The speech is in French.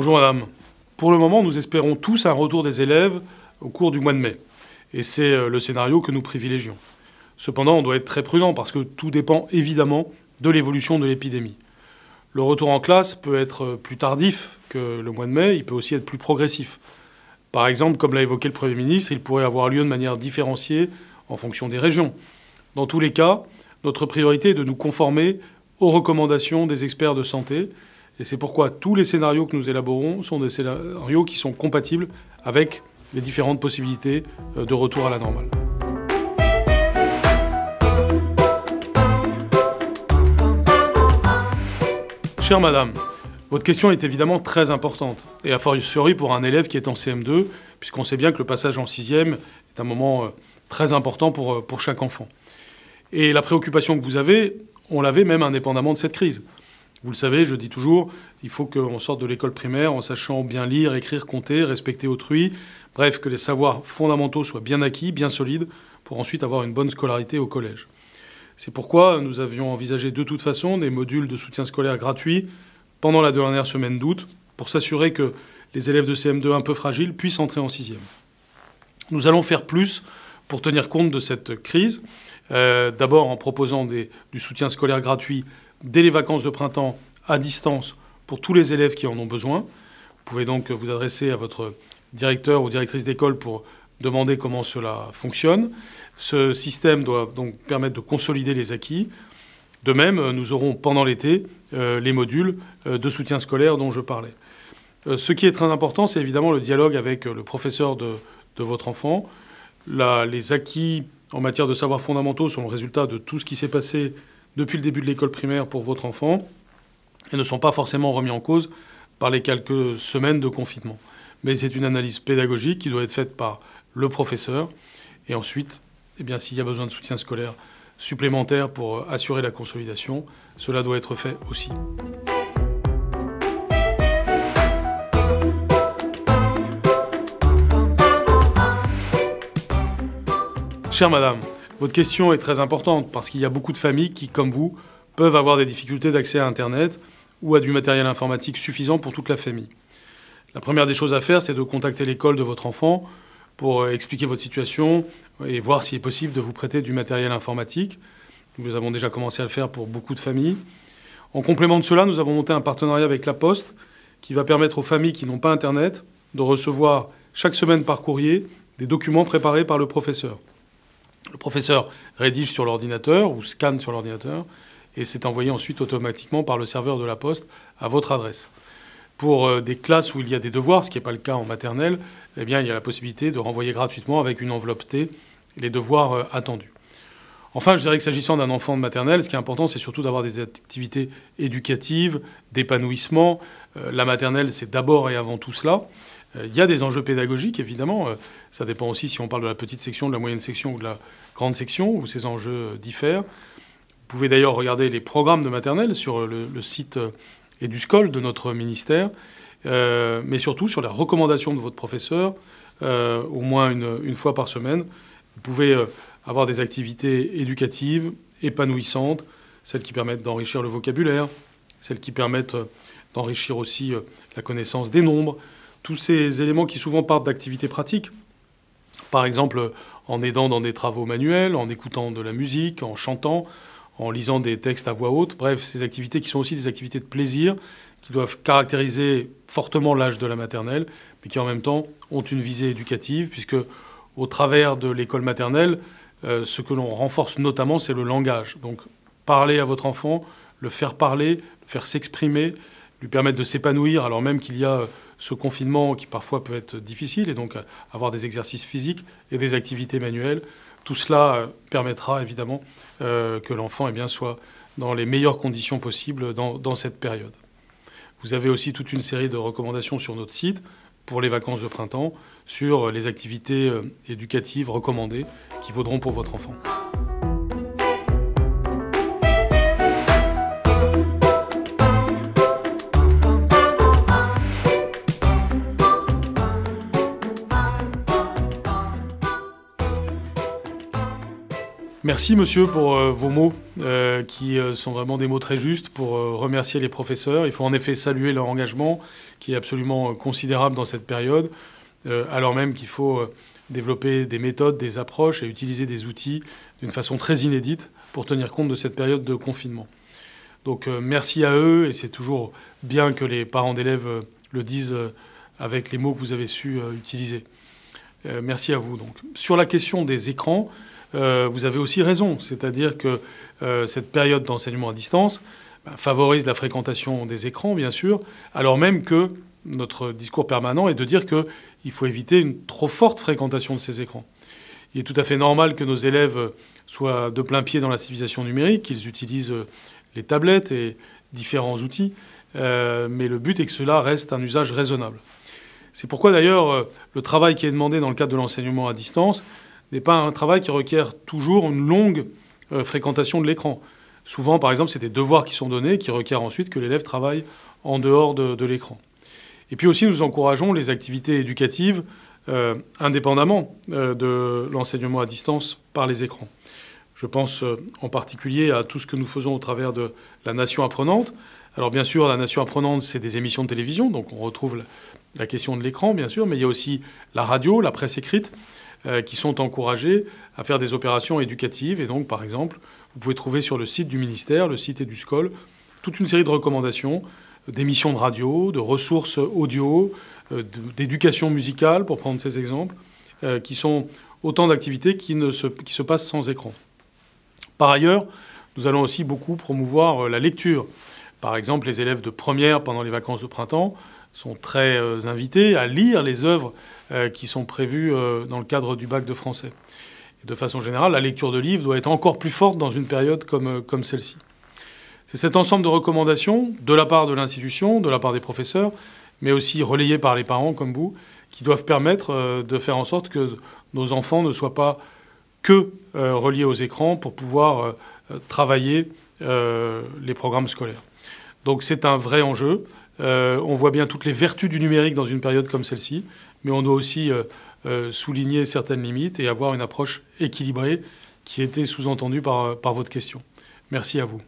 Bonjour madame. Pour le moment, nous espérons tous un retour des élèves au cours du mois de mai. Et c'est euh, le scénario que nous privilégions. Cependant, on doit être très prudent parce que tout dépend évidemment de l'évolution de l'épidémie. Le retour en classe peut être euh, plus tardif que le mois de mai, il peut aussi être plus progressif. Par exemple, comme l'a évoqué le Premier ministre, il pourrait avoir lieu de manière différenciée en fonction des régions. Dans tous les cas, notre priorité est de nous conformer aux recommandations des experts de santé et c'est pourquoi tous les scénarios que nous élaborons sont des scénarios qui sont compatibles avec les différentes possibilités euh, de retour à la normale. Chère madame, votre question est évidemment très importante, et a fortiori pour un élève qui est en CM2, puisqu'on sait bien que le passage en 6 est un moment euh, très important pour, euh, pour chaque enfant. Et la préoccupation que vous avez, on l'avait même indépendamment de cette crise. Vous le savez, je dis toujours, il faut qu'on sorte de l'école primaire en sachant bien lire, écrire, compter, respecter autrui, bref, que les savoirs fondamentaux soient bien acquis, bien solides, pour ensuite avoir une bonne scolarité au collège. C'est pourquoi nous avions envisagé de toute façon des modules de soutien scolaire gratuits pendant la dernière semaine d'août, pour s'assurer que les élèves de CM2 un peu fragiles puissent entrer en sixième. Nous allons faire plus pour tenir compte de cette crise, euh, d'abord en proposant du soutien scolaire gratuit dès les vacances de printemps à distance pour tous les élèves qui en ont besoin. Vous pouvez donc vous adresser à votre directeur ou directrice d'école pour demander comment cela fonctionne. Ce système doit donc permettre de consolider les acquis. De même, nous aurons pendant l'été euh, les modules euh, de soutien scolaire dont je parlais. Euh, ce qui est très important, c'est évidemment le dialogue avec le professeur de, votre enfant. les acquis en matière de savoirs fondamentaux sont le résultat de tout ce qui s'est passé depuis le début de l'école primaire pour votre enfant et ne sont pas forcément remis en cause par les quelques semaines de confinement. Mais c'est une analyse pédagogique qui doit être faite par le professeur. Et ensuite, eh bien, s'il y a besoin de soutien scolaire supplémentaire pour euh, assurer la consolidation, cela doit être fait aussi. Chère madame, votre question est très importante parce qu'il y a beaucoup de familles qui, comme vous, peuvent avoir des difficultés d'accès à Internet ou à du matériel informatique suffisant pour toute la famille. La première des choses à faire, c'est de contacter l'école de votre enfant pour euh, expliquer votre situation et voir s'il est possible de vous prêter du matériel informatique. Nous avons déjà commencé à le faire pour beaucoup de familles. En complément de cela, nous avons monté un partenariat avec La Poste qui va permettre aux familles qui n'ont pas Internet de recevoir chaque semaine par courrier des documents préparés par le professeur. Le professeur rédige sur l'ordinateur ou scanne sur l'ordinateur et c'est envoyé ensuite automatiquement par le serveur de la poste à votre adresse. Pour euh, des classes où il y a des devoirs, ce qui n'est pas le cas en maternelle, eh bien, il y a la possibilité de renvoyer gratuitement avec une enveloppe T les devoirs euh, attendus. Enfin, je dirais que s'agissant d'un enfant de maternelle, ce qui est important, c'est surtout d'avoir des activités éducatives, d'épanouissement. Euh, la maternelle, c'est d'abord et avant tout cela. Euh, il y a des enjeux pédagogiques, évidemment. Euh, ça dépend aussi si on parle de la petite section, de la moyenne section ou de la grande section, où ces enjeux euh, diffèrent. Vous pouvez d'ailleurs regarder les programmes de maternelle sur le, site SCOL de notre ministère, mais surtout sur la recommandation de votre professeur, au moins une, une, fois par semaine. Vous pouvez avoir des activités éducatives, épanouissantes, celles qui permettent d'enrichir le vocabulaire, celles qui permettent d'enrichir aussi la connaissance des nombres, tous ces éléments qui souvent partent d'activités pratiques, par exemple en aidant dans des travaux manuels, en écoutant de la musique, en chantant, en lisant des textes à voix haute, bref, ces activités qui sont aussi des activités de plaisir, qui doivent caractériser fortement l'âge de la maternelle, mais qui en même temps ont une visée éducative, puisque au travers de l'école maternelle, euh, ce que l'on renforce notamment, c'est le langage. Donc parler à votre enfant, le faire parler, le faire s'exprimer, lui permettre de s'épanouir alors même qu'il y a euh, ce confinement qui parfois peut être difficile et donc euh, avoir des exercices physiques et des activités manuelles. Tout cela euh, permettra évidemment que l'enfant eh bien, soit dans les meilleures conditions possibles dans cette période. Vous avez aussi toute une série de recommandations sur notre site pour les vacances de printemps sur les activités éducatives recommandées qui vaudront pour votre enfant. Merci monsieur pour euh, vos mots, euh, qui euh, sont vraiment des mots très justes pour remercier les professeurs. Il faut en effet saluer leur engagement, qui est absolument considérable dans cette période, alors même qu'il faut développer des méthodes, des approches et utiliser des outils d'une façon très inédite pour tenir compte de cette période de confinement. Donc merci à eux, et c'est toujours bien que les parents d'élèves le disent avec les mots que vous avez su utiliser. merci à vous. Donc. Sur la question des écrans, euh, vous avez aussi raison, c'est-à-dire que euh, cette période d'enseignement à distance bah, favorise la fréquentation des écrans, bien sûr, alors même que notre discours permanent est de dire qu'il faut éviter une trop forte fréquentation de ces écrans. Il est tout à fait normal que nos élèves soient de plein pied dans la civilisation numérique, qu'ils utilisent euh, les tablettes et différents outils, mais le but est que cela reste un usage raisonnable. C'est pourquoi d'ailleurs le travail qui est demandé dans le cadre de l'enseignement à distance n'est pas un travail qui requiert toujours une longue euh, fréquentation de l'écran. Souvent, par exemple, c'est des devoirs qui sont donnés qui requièrent ensuite que l'élève travaille en dehors de, l'écran. Et puis aussi, nous encourageons les activités éducatives euh, indépendamment euh, de l'enseignement à distance par les écrans. Je pense en particulier à tout ce que nous faisons au travers de la Nation apprenante. Alors bien sûr, la Nation apprenante, c'est des émissions de télévision, donc on retrouve la question de l'écran, bien sûr, mais il y a aussi la radio, la presse écrite, euh, qui sont encouragés à faire des opérations éducatives. Et donc, par exemple, vous pouvez trouver sur le site du ministère, le site scol, toute une série de recommandations d'émissions de radio, de ressources audio, euh, d'éducation musicale, pour prendre ces exemples, euh, qui sont autant d'activités qui, qui se passent sans écran. Par ailleurs, nous allons aussi beaucoup promouvoir la lecture. Par exemple, les élèves de première pendant les vacances de printemps sont très euh, invités à lire les œuvres euh, qui sont prévues euh, dans le cadre du bac de français. de façon générale, la lecture de livres doit être encore plus forte dans une période comme, comme celle-ci. C'est cet ensemble de recommandations, de la part de l'institution, de la part des professeurs, mais aussi relayées par les parents comme vous, qui doivent permettre de faire en sorte que nos enfants ne soient pas que reliés aux écrans pour pouvoir travailler les programmes scolaires. Donc c'est un vrai enjeu. Euh, on voit bien toutes les vertus du numérique dans une période comme celle-ci, mais on doit aussi euh, euh, souligner certaines limites et avoir une approche équilibrée qui était sous-entendue par votre question. Merci à vous.